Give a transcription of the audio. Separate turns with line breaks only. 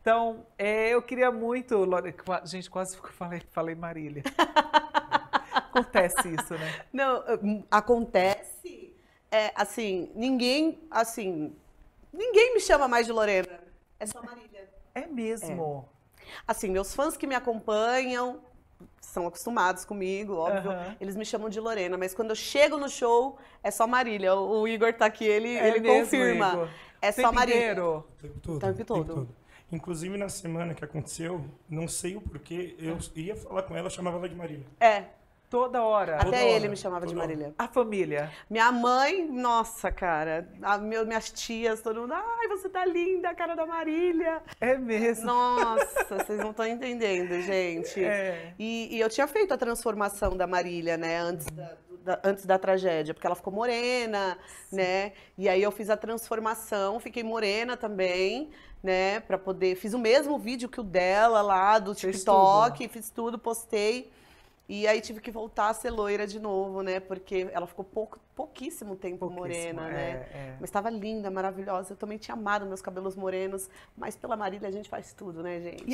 Então, é, eu queria muito. Lore... Gente, quase falei, falei Marília. acontece isso, né? Não, hum, acontece. É, assim, ninguém. Assim, ninguém me chama mais de Lorena. É só Marília. É mesmo. É. Assim, meus fãs que me acompanham são acostumados comigo, óbvio. Uhum. Eles me chamam de Lorena, mas quando eu chego no show, é só Marília. O Igor tá aqui, ele, é ele mesmo, confirma. Igor. É só Marília. O tempo todo. O tempo todo. O tempo todo. Inclusive, na semana que aconteceu, não sei o porquê, eu é. ia falar com ela, chamava ela de Marília. É. Toda hora. Até Toda ele hora. me chamava Toda de Marília. Hora. A família. Minha mãe, nossa, cara. A, meu, minhas tias, todo mundo. Ai, você tá linda, a cara da Marília. É mesmo. Nossa, vocês não estão entendendo, gente. É. E, e, eu tinha feito a transformação da Marília, né, antes da, da antes da tragédia, porque ela ficou morena, Sim. né? E aí eu fiz a transformação, fiquei morena também né, para poder, fiz o mesmo vídeo que o dela lá do TikTok, tudo. fiz tudo, postei. E aí tive que voltar a ser loira de novo, né? Porque ela ficou pouco, pouquíssimo tempo pouquíssimo, morena, é, né? É. Mas estava linda, maravilhosa. Eu também tinha amado meus cabelos morenos, mas pela Marília a gente faz tudo, né, gente?